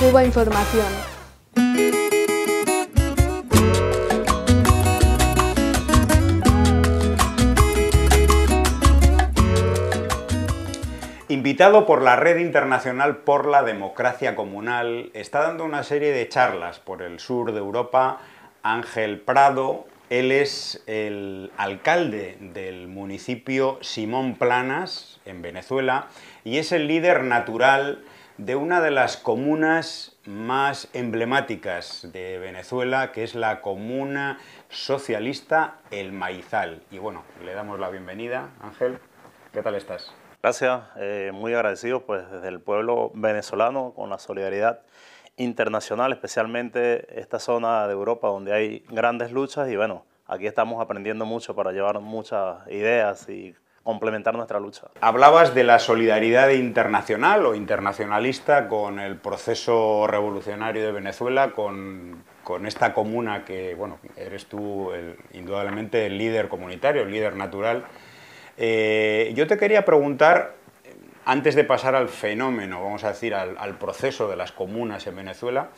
Cuba Información. Invitado por la Red Internacional por la Democracia Comunal, está dando una serie de charlas por el sur de Europa Ángel Prado, él es el alcalde del municipio Simón Planas, en Venezuela, y es el líder natural de una de las comunas más emblemáticas de Venezuela, que es la comuna socialista El Maizal. Y bueno, le damos la bienvenida, Ángel. ¿Qué tal estás? Gracias, eh, muy agradecido pues desde el pueblo venezolano con la solidaridad internacional, especialmente esta zona de Europa donde hay grandes luchas y bueno, aquí estamos aprendiendo mucho para llevar muchas ideas y complementar nuestra lucha. Hablabas de la solidaridad internacional o internacionalista con el proceso revolucionario de Venezuela, con, con esta comuna que, bueno, eres tú indudablemente el líder comunitario, el líder natural. Eh, yo te quería preguntar, antes de pasar al fenómeno, vamos a decir, al proceso de las comunas en Venezuela,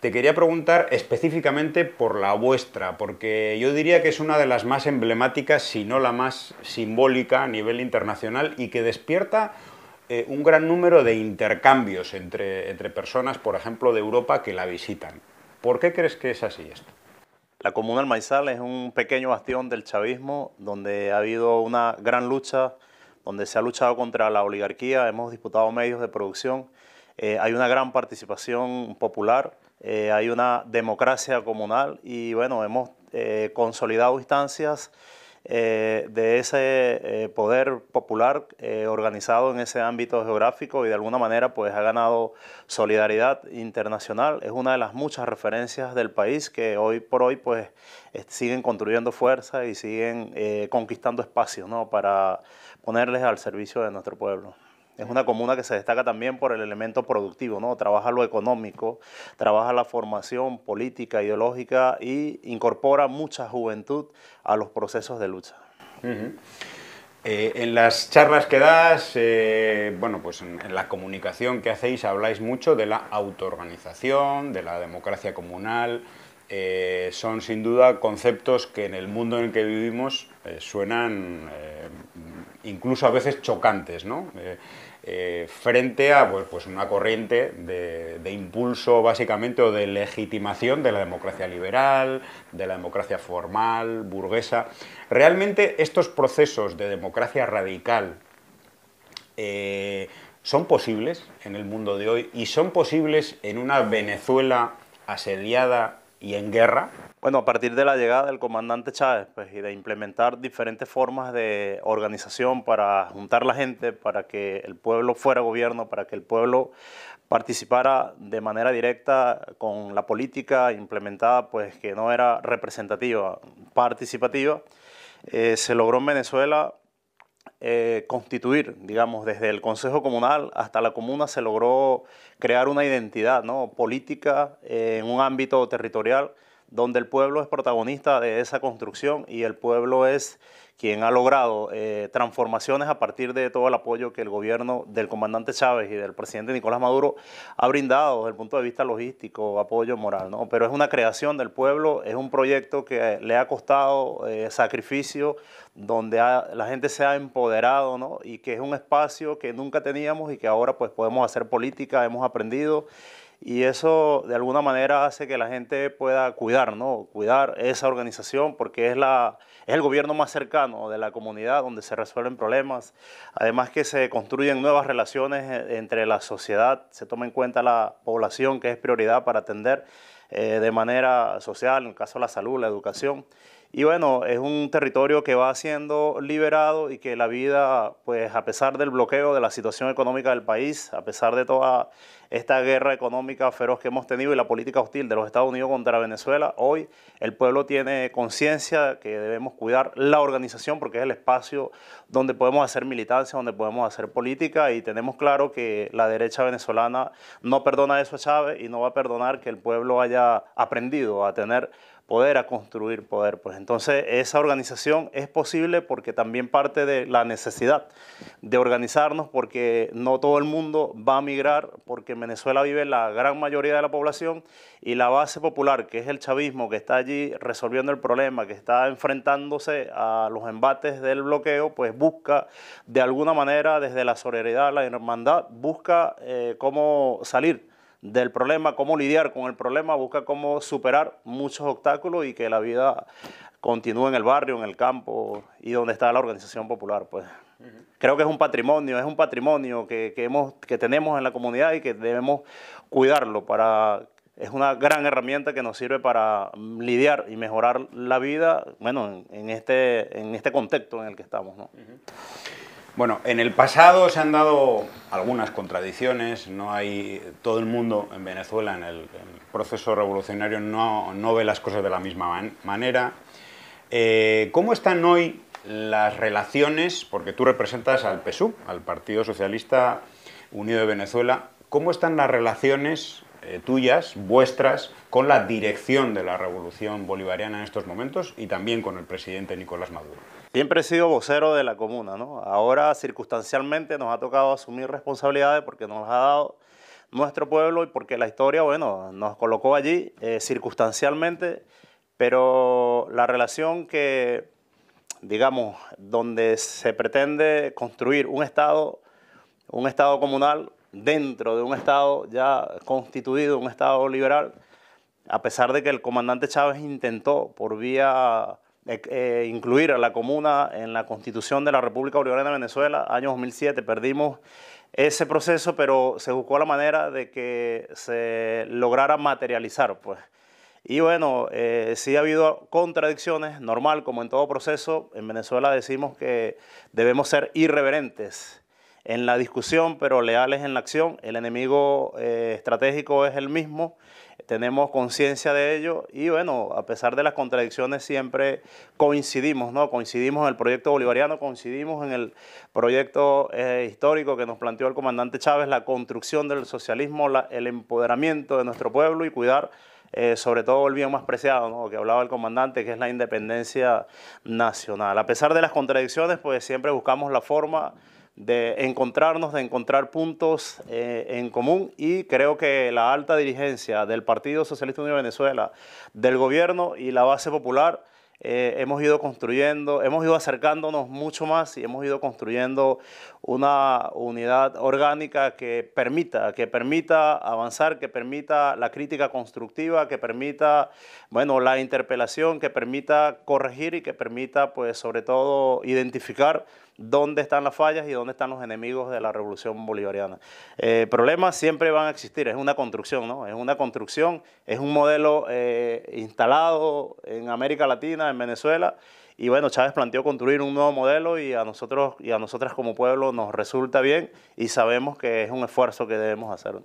te quería preguntar específicamente por la vuestra, porque yo diría que es una de las más emblemáticas, si no la más simbólica a nivel internacional y que despierta eh, un gran número de intercambios entre, entre personas, por ejemplo, de Europa que la visitan. ¿Por qué crees que es así esto? La Comuna del Maizal es un pequeño bastión del chavismo donde ha habido una gran lucha, donde se ha luchado contra la oligarquía, hemos disputado medios de producción, eh, hay una gran participación popular eh, hay una democracia comunal y bueno, hemos eh, consolidado instancias eh, de ese poder popular organizado en ese ámbito geográfico y de alguna manera pues ha ganado solidaridad internacional. Es una de las muchas referencias del país que hoy por hoy pues siguen construyendo fuerza y siguen conquistando espacios ¿no? para ponerles al servicio de nuestro pueblo. Es una comuna que se destaca también por el elemento productivo, ¿no? Trabaja lo económico, trabaja la formación política, ideológica y incorpora mucha juventud a los procesos de lucha. Eh, en las charlas que das, eh, bueno, pues en, la comunicación que hacéis habláis mucho de la autoorganización, de la democracia comunal. Eh, son sin duda conceptos que en el mundo en el que vivimos suenan incluso a veces chocantes, ¿no? Eh, frente a pues, pues una corriente de, impulso básicamente o de legitimación de la democracia liberal, de la democracia formal, burguesa. Realmente estos procesos de democracia radical eh, son posibles en el mundo de hoy y son posibles en una Venezuela asediada y en guerra. Bueno, a partir de la llegada del comandante Chávez pues, y de implementar diferentes formas de organización para juntar la gente, para que el pueblo fuera gobierno, para que el pueblo participara de manera directa con la política implementada, pues que no era representativa, participativa, eh, se logró en Venezuela eh, constituir, digamos, desde el Consejo Comunal hasta la comuna se logró crear una identidad ¿no? política eh, en un ámbito territorial donde el pueblo es protagonista de esa construcción y el pueblo es quien ha logrado eh, transformaciones a partir de todo el apoyo que el gobierno del comandante Chávez y del presidente Nicolás Maduro ha brindado desde el punto de vista logístico, apoyo moral, ¿no? Pero es una creación del pueblo, es un proyecto que le ha costado eh, sacrificio, donde la gente se ha empoderado, ¿no? Y que es un espacio que nunca teníamos y que ahora pues podemos hacer política, hemos aprendido y eso de alguna manera hace que la gente pueda cuidar, ¿no? Cuidar esa organización porque es, la, es el gobierno más cercano de la comunidad donde se resuelven problemas. Además que se construyen nuevas relaciones eh, entre la sociedad, se toma en cuenta la población que es prioridad para atender eh, de manera social, en el caso de la salud, la educación. Y bueno, es un territorio que va siendo liberado y que la vida, pues a pesar del bloqueo de la situación económica del país, a pesar de toda esta guerra económica feroz que hemos tenido y la política hostil de los Estados Unidos contra Venezuela, hoy el pueblo tiene conciencia que debemos cuidar la organización porque es el espacio donde podemos hacer militancia, donde podemos hacer política y tenemos claro que la derecha venezolana no perdona eso a Chávez y no va a perdonar que el pueblo haya aprendido a tener poder a construir poder. Pues entonces esa organización es posible porque también parte de la necesidad de organizarnos porque no todo el mundo va a migrar porque en Venezuela vive la gran mayoría de la población y la base popular que es el chavismo que está allí resolviendo el problema, que está enfrentándose a los embates del bloqueo, pues busca de alguna manera desde la solidaridad, la hermandad, busca eh, cómo salir del problema, cómo lidiar con el problema, busca cómo superar muchos obstáculos y que la vida continúe en el barrio, en el campo y donde está la organización popular. Pues. Creo que es un patrimonio, es un patrimonio que, hemos, que tenemos en la comunidad y que debemos cuidarlo para es una gran herramienta que nos sirve para mm, lidiar y mejorar la vida, bueno, en, este, en este contexto en el que estamos. Bueno, en el pasado se han dado algunas contradicciones, no hay todo el mundo en Venezuela en el, proceso revolucionario no, no, ve las cosas de la misma manera. Eh, ¿Cómo están hoy las relaciones, porque tú representas al PSUV, al Partido Socialista Unido de Venezuela, cómo están las relaciones eh, tuyas, vuestras, con la dirección de la revolución bolivariana en estos momentos y también con el presidente Nicolás Maduro? Siempre he sido vocero de la comuna, ¿no? Ahora circunstancialmente nos ha tocado asumir responsabilidades porque nos ha dado nuestro pueblo y porque la historia, bueno, nos colocó allí eh, circunstancialmente, pero la relación que, digamos, donde se pretende construir un Estado, un Estado comunal, dentro de un Estado ya constituido, un Estado liberal, a pesar de que el comandante Chávez intentó por vía eh, eh, incluir a la comuna en la constitución de la República Bolivariana de Venezuela, año 2007, perdimos ese proceso, pero se buscó la manera de que se lograra materializar. Pues. Y bueno, eh, sí ha habido contradicciones, normal como en todo proceso, en Venezuela decimos que debemos ser irreverentes en la discusión, pero leales en la acción. El enemigo eh, estratégico es el mismo tenemos conciencia de ello y bueno, a pesar de las contradicciones siempre coincidimos, ¿no? Coincidimos en el proyecto bolivariano, coincidimos en el proyecto eh, histórico que nos planteó el comandante Chávez, la construcción del socialismo, el empoderamiento de nuestro pueblo y cuidar eh, sobre todo el bien más preciado, ¿no? que hablaba el comandante, que es la independencia nacional. A pesar de las contradicciones, pues siempre buscamos la forma de encontrarnos, de encontrar puntos eh, en común y creo que la alta dirigencia del Partido Socialista Unido de Venezuela, del gobierno y la base popular eh, hemos ido construyendo, hemos ido acercándonos mucho más y hemos ido construyendo una unidad orgánica que permita, que permita avanzar, que permita la crítica constructiva, que permita, bueno, la interpelación, que permita corregir y que permita, pues, sobre todo, identificar dónde están las fallas y dónde están los enemigos de la revolución bolivariana. Eh, problemas siempre van a existir, es una construcción, ¿no? Es una construcción, es un modelo eh, instalado en América Latina, en Venezuela, y bueno, Chávez planteó construir un nuevo modelo y a nosotros y a nosotras como pueblo nos resulta bien y sabemos que es un esfuerzo que debemos hacer.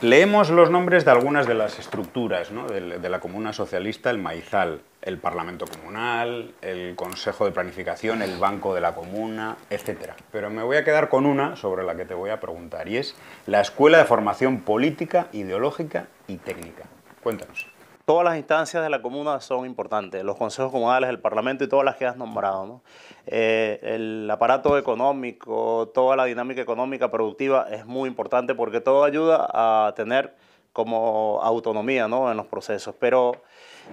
Leemos los nombres de algunas de las estructuras de, de, la comuna socialista, el Maizal, el Parlamento Comunal, el Consejo de Planificación, el Banco de la Comuna, etc. Pero me voy a quedar con una sobre la que te voy a preguntar, y es la Escuela de Formación Política, Ideológica y Técnica. Cuéntanos todas las instancias de la comuna son importantes, los consejos comunales, el parlamento y todas las que has nombrado. Eh, el aparato económico, toda la dinámica económica productiva es muy importante porque todo ayuda a tener como autonomía en los procesos. Pero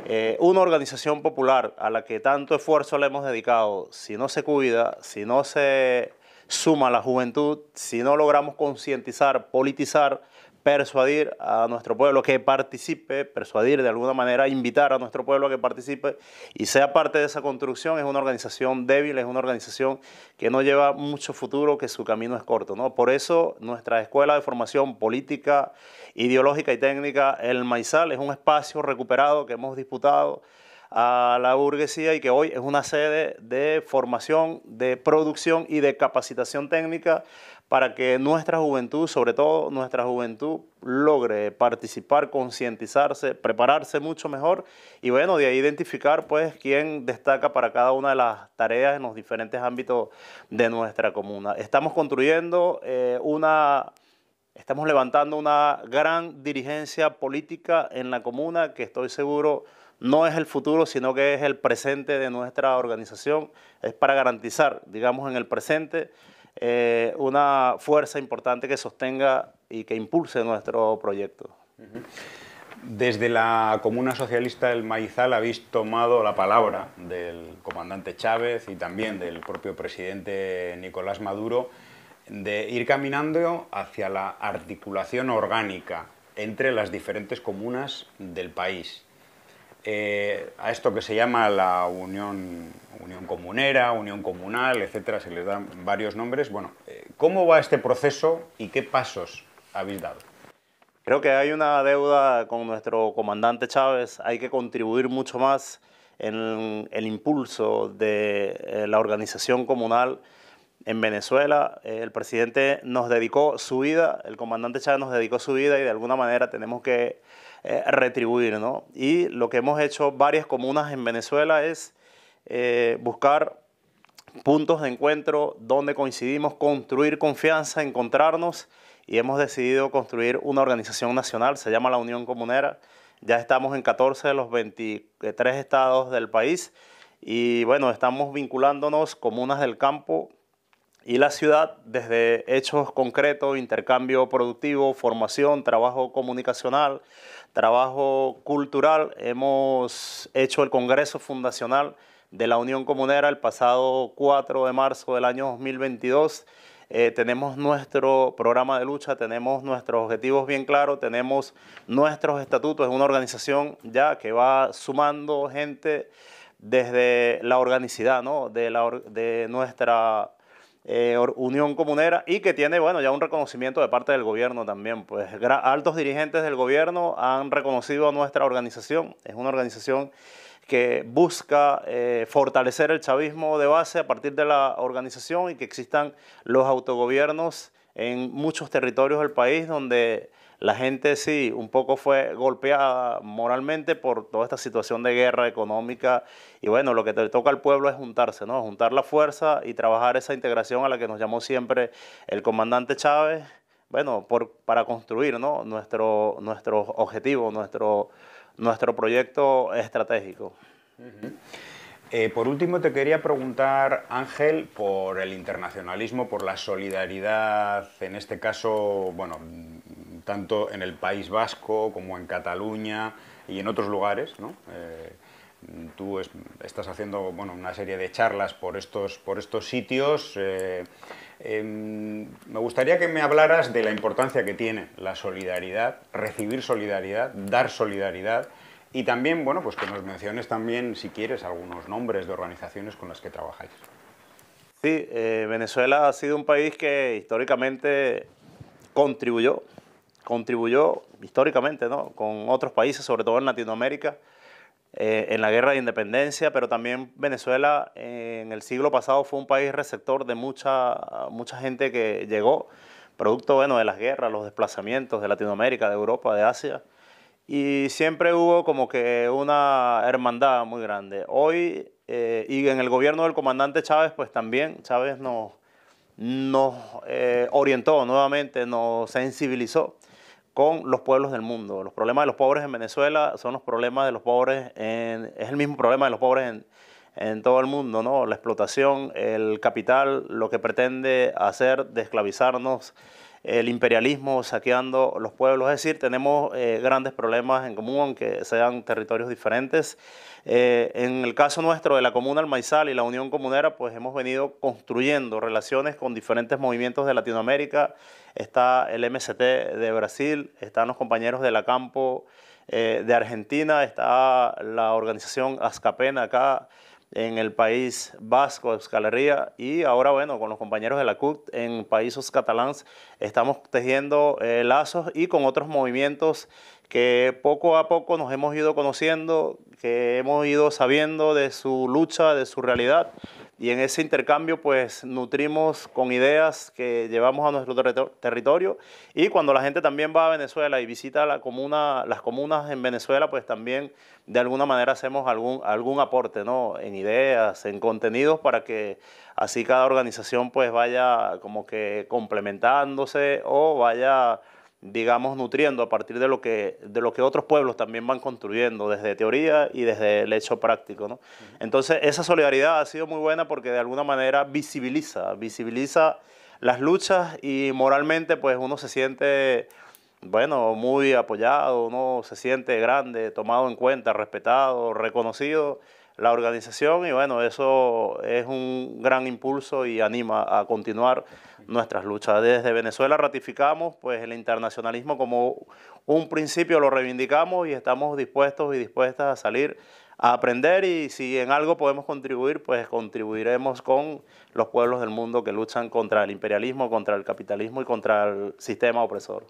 eh, una organización popular a la que tanto esfuerzo le hemos dedicado, si no se cuida, si no se suma la juventud, si no logramos concientizar, politizar, persuadir a nuestro pueblo que participe, persuadir de alguna manera, invitar a nuestro pueblo a que participe y sea parte de esa construcción. Es una organización débil, es una organización que no lleva mucho futuro, que su camino es corto. ¿no? Por eso nuestra escuela de formación política, ideológica y técnica, el Maizal, es un espacio recuperado que hemos disputado a la burguesía y que hoy es una sede de formación, de producción y de capacitación técnica para que nuestra juventud, sobre todo nuestra juventud, logre participar, concientizarse, prepararse mucho mejor y bueno, de ahí identificar pues quién destaca para cada una de las tareas en los diferentes ámbitos de nuestra comuna. Estamos construyendo eh, una Estamos levantando una gran dirigencia política en la comuna que estoy seguro no es el futuro, sino que es el presente de nuestra organización. Es para garantizar, digamos, en el presente eh, una fuerza importante que sostenga y que impulse nuestro proyecto. Desde la Comuna Socialista del Maizal habéis tomado la palabra del comandante Chávez y también del propio presidente Nicolás Maduro de ir caminando hacia la articulación orgánica entre las diferentes comunas del país. Eh, a esto que se llama la unión, unión comunera, unión comunal, etcétera, se les dan varios nombres. Bueno, eh, ¿cómo va este proceso y qué pasos habéis dado? Creo que hay una deuda con nuestro comandante Chávez, hay que contribuir mucho más en el impulso de eh, la organización comunal en Venezuela. Eh, el presidente nos dedicó su vida, el comandante Chávez nos dedicó su vida y de alguna manera tenemos que eh, retribuir. ¿no? Y lo que hemos hecho varias comunas en Venezuela es eh, buscar puntos de encuentro donde coincidimos, construir confianza, encontrarnos y hemos decidido construir una organización nacional, se llama la Unión Comunera. Ya estamos en 14 de los 23 estados del país y bueno, estamos vinculándonos comunas del campo, y la ciudad desde hechos concretos, intercambio productivo, formación, trabajo comunicacional, trabajo cultural. Hemos hecho el Congreso Fundacional de la Unión Comunera el pasado 4 de marzo del año 2022. Eh, tenemos nuestro programa de lucha, tenemos nuestros objetivos bien claros, tenemos nuestros estatutos. Es una organización ya que va sumando gente desde la organicidad ¿no? de, la de nuestra eh, Unión Comunera y que tiene, bueno, ya un reconocimiento de parte del gobierno también. Pues altos dirigentes del gobierno han reconocido a nuestra organización. Es una organización que busca eh, fortalecer el chavismo de base a partir de la organización y que existan los autogobiernos en muchos territorios del país donde la gente sí, un poco fue golpeada moralmente por toda esta situación de guerra económica y bueno, lo que te toca al pueblo es juntarse, ¿no? Juntar la fuerza y trabajar esa integración a la que nos llamó siempre el comandante Chávez, bueno, por, para construir, ¿no? Nuestro, nuestro objetivo, nuestro, nuestro proyecto estratégico. Eh, por último, te quería preguntar, Ángel, por el internacionalismo, por la solidaridad, en este caso, bueno, tanto en el País Vasco como en Cataluña y en otros lugares. Eh, tú estás haciendo una serie de charlas por estos, sitios. Eh, em, me gustaría que me hablaras de la importancia que tiene la solidaridad, recibir solidaridad, dar solidaridad. Y también, bueno, pues que nos menciones también, si quieres, algunos nombres de organizaciones con las que trabajáis. Sí, eh, Venezuela ha sido un país que históricamente contribuyó contribuyó históricamente ¿no? con otros países, sobre todo en Latinoamérica, eh, en la guerra de independencia, pero también Venezuela eh, en el siglo pasado fue un país receptor de mucha, mucha gente que llegó, producto bueno, de las guerras, los desplazamientos de Latinoamérica, de Europa, de Asia. Y siempre hubo como que una hermandad muy grande. Hoy, eh, y en el gobierno del comandante Chávez, pues también Chávez nos, nos orientó nuevamente, nos sensibilizó con los pueblos del mundo. Los problemas de los pobres en Venezuela son los problemas de los pobres, en, es el mismo problema de los pobres en, en todo el mundo, ¿no? La explotación, el capital, lo que pretende hacer de esclavizarnos, el imperialismo saqueando los pueblos. Es decir, tenemos eh, grandes problemas en común, aunque sean territorios diferentes. Eh, en el caso nuestro de la Comuna Maizal y la Unión Comunera, pues hemos venido construyendo relaciones con diferentes movimientos de Latinoamérica. Está el MST de Brasil, están los compañeros de la Campo eh, de Argentina, está la organización Azcapena acá en el país vasco, Herria... y ahora, bueno, con los compañeros de la CUT en países catalans, estamos tejiendo eh, lazos y con otros movimientos que poco a poco nos hemos ido conociendo, que hemos ido sabiendo de su lucha, de su realidad, y en ese intercambio pues nutrimos con ideas que llevamos a nuestro territorio y cuando la gente también va a Venezuela y visita las comunas en Venezuela pues también de alguna manera hacemos algún, algún aporte ¿no? en ideas, en contenidos para que así cada organización pues vaya como que complementándose o vaya digamos, nutriendo a partir de lo que, de lo que otros pueblos también van construyendo desde teoría y desde el hecho práctico. Entonces, esa solidaridad ha sido muy buena porque de alguna manera visibiliza, visibiliza las luchas y moralmente pues uno se siente, bueno, muy apoyado, uno se siente grande, tomado en cuenta, respetado, reconocido la organización y bueno, eso es un gran impulso y anima a continuar nuestras luchas. Desde Venezuela ratificamos pues el internacionalismo como un principio, lo reivindicamos y estamos dispuestos y dispuestas a salir a aprender y si en algo podemos contribuir, pues contribuiremos con los pueblos del mundo que luchan contra el imperialismo, contra el capitalismo y contra el sistema opresor.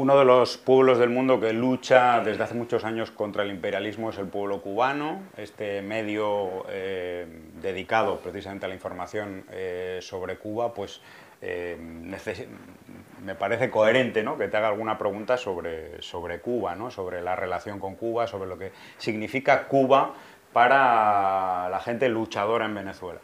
Uno de los pueblos del mundo que lucha desde hace muchos años contra el imperialismo es el pueblo cubano. Este medio eh, dedicado precisamente a la información eh, sobre Cuba, pues eh, me parece coherente que te haga alguna pregunta sobre, Cuba, ¿no? sobre la relación con Cuba, sobre lo que significa Cuba para la gente luchadora en Venezuela.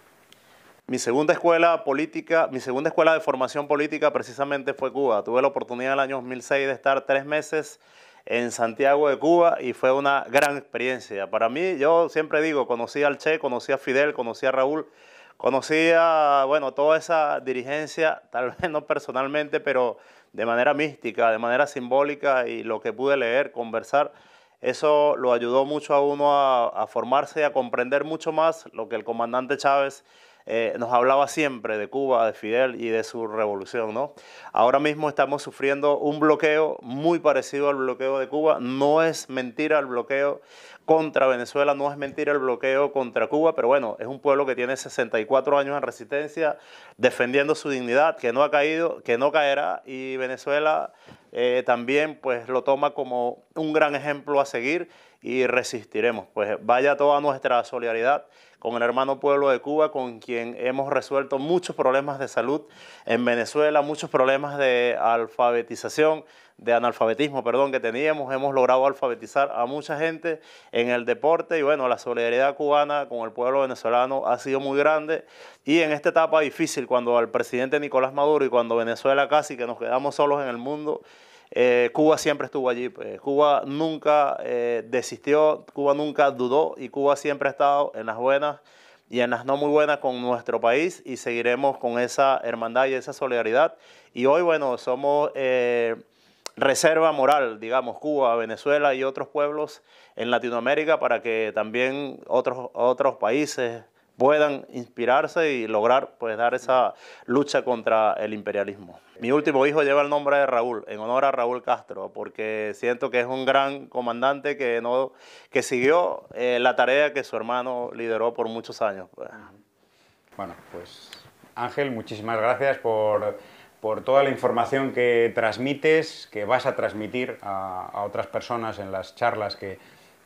Mi segunda escuela política, mi segunda escuela de formación política precisamente fue Cuba. Tuve la oportunidad en el año 2006 de estar tres meses en Santiago de Cuba y fue una gran experiencia. Para mí, yo siempre digo, conocí al Che, conocí a Fidel, conocí a Raúl, conocí a, bueno, toda esa dirigencia, tal vez no personalmente, pero de manera mística, de manera simbólica y lo que pude leer, conversar. Eso lo ayudó mucho a uno a, a formarse y a comprender mucho más lo que el comandante Chávez eh, nos hablaba siempre de Cuba, de Fidel y de su revolución, ¿no? Ahora mismo estamos sufriendo un bloqueo muy parecido al bloqueo de Cuba. No es mentira el bloqueo contra Venezuela. No es mentira el bloqueo contra Cuba, pero bueno, es un pueblo que tiene 64 años en resistencia, defendiendo su dignidad, que no ha caído, que no caerá, y Venezuela eh, también pues lo toma como un gran ejemplo a seguir y resistiremos. Pues vaya toda nuestra solidaridad con el hermano pueblo de Cuba, con quien hemos resuelto muchos problemas de salud en Venezuela, muchos problemas de alfabetización de analfabetismo perdón, que teníamos. Hemos logrado alfabetizar a mucha gente en el deporte y bueno, la solidaridad cubana con el pueblo venezolano ha sido muy grande. Y en esta etapa difícil, cuando al presidente Nicolás Maduro y cuando Venezuela casi que nos quedamos solos en el mundo, eh, Cuba siempre estuvo allí. Pues. Cuba nunca eh, desistió, Cuba nunca dudó y Cuba siempre ha estado en las buenas y en las no muy buenas con nuestro país y seguiremos con esa hermandad y esa solidaridad. Y hoy, bueno, somos... Eh, reserva moral, digamos, Cuba, Venezuela y otros pueblos en Latinoamérica para que también otros, otros países puedan inspirarse y lograr pues dar esa lucha contra el imperialismo. Mi último hijo lleva el nombre de Raúl, en honor a Raúl Castro, porque siento que es un gran comandante que, no, que siguió eh, la tarea que su hermano lideró por muchos años. Pues. Bueno, pues Ángel, muchísimas gracias por por toda la información que transmites, que vas a transmitir a, otras personas en las charlas que,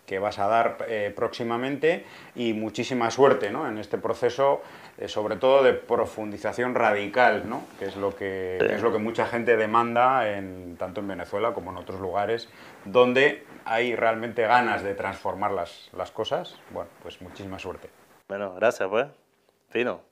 que vas a dar eh, próximamente y muchísima suerte ¿no? en este proceso, eh, sobre todo de profundización radical, ¿no? que, es lo que, es lo que mucha gente demanda en, tanto en Venezuela como en otros lugares donde hay realmente ganas de transformar las, las cosas. Bueno, pues muchísima suerte. Bueno, gracias, pues. Fino.